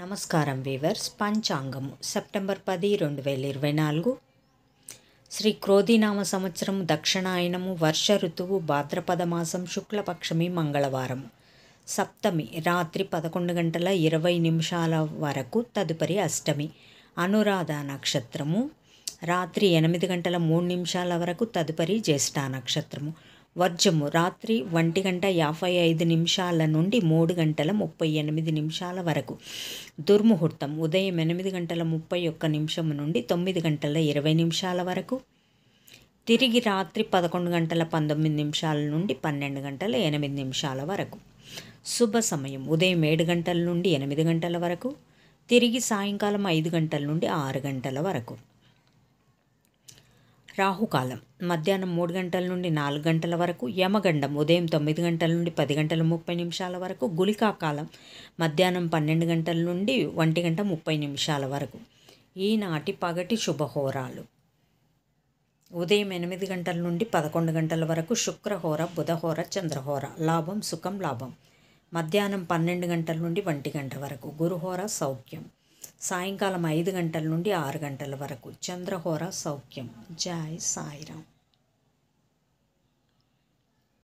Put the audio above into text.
నమస్కారం weavers పంచాంగము September పది రెండు వేల ఇరవై నాలుగు శ్రీ క్రోధినామ సంవత్సరం దక్షిణాయనము వర్ష ఋతువు భాద్రపద మాసం శుక్లపక్షమి మంగళవారం సప్తమి రాత్రి పదకొండు గంటల ఇరవై నిమిషాల వరకు తదుపరి అష్టమి అనురాధ నక్షత్రము రాత్రి ఎనిమిది గంటల మూడు నిమిషాల వరకు తదుపరి జ్యేష్ఠ నక్షత్రము వర్జము రాత్రి ఒంటి గంట యాభై ఐదు నిమిషాల నుండి మూడు గంటల ముప్పై ఎనిమిది నిమిషాల వరకు దుర్ముహూర్తం ఉదయం ఎనిమిది గంటల ముప్పై ఒక్క నిమిషం నుండి తొమ్మిది గంటల ఇరవై నిమిషాల వరకు తిరిగి రాత్రి పదకొండు గంటల పంతొమ్మిది నిమిషాల నుండి పన్నెండు గంటల ఎనిమిది నిమిషాల వరకు శుభ సమయం ఉదయం ఏడు గంటల నుండి ఎనిమిది గంటల వరకు తిరిగి సాయంకాలం ఐదు గంటల నుండి ఆరు గంటల వరకు రాహుకాలం మధ్యాహ్నం మూడు గంటల నుండి నాలుగు గంటల వరకు యమగండం ఉదయం తొమ్మిది గంటల నుండి పది గంటల ముప్పై నిమిషాల వరకు గులికా కాలం మధ్యాహ్నం పన్నెండు గంటల నుండి ఒంటి గంట ముప్పై నిమిషాల వరకు ఈనాటి పగటి శుభహోరాలు ఉదయం ఎనిమిది గంటల నుండి పదకొండు గంటల వరకు శుక్రహోర బుధహోర చంద్రహోర లాభం సుఖం లాభం మధ్యాహ్నం పన్నెండు గంటల నుండి ఒంటి గంట వరకు గురుహోర సౌఖ్యం సాయంకాలం ఐదు గంటల నుండి ఆరు గంటల వరకు చంద్రహోర సౌఖ్యం జై సాయిరామ్